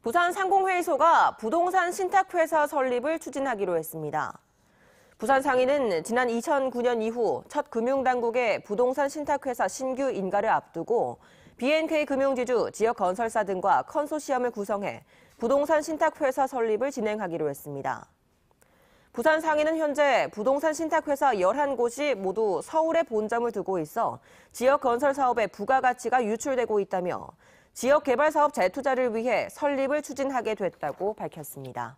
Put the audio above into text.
부산 상공회의소가 부동산 신탁회사 설립을 추진하기로 했습니다. 부산 상인은 지난 2009년 이후 첫 금융당국의 부동산 신탁회사 신규 인가를 앞두고 BNK 금융지주 지역건설사 등과 컨소시엄을 구성해 부동산 신탁회사 설립을 진행하기로 했습니다. 부산 상인은 현재 부동산 신탁회사 11곳이 모두 서울에 본점을 두고 있어 지역 건설 사업의 부가가치가 유출되고 있다며 지역 개발 사업 재투자를 위해 설립을 추진하게 됐다고 밝혔습니다.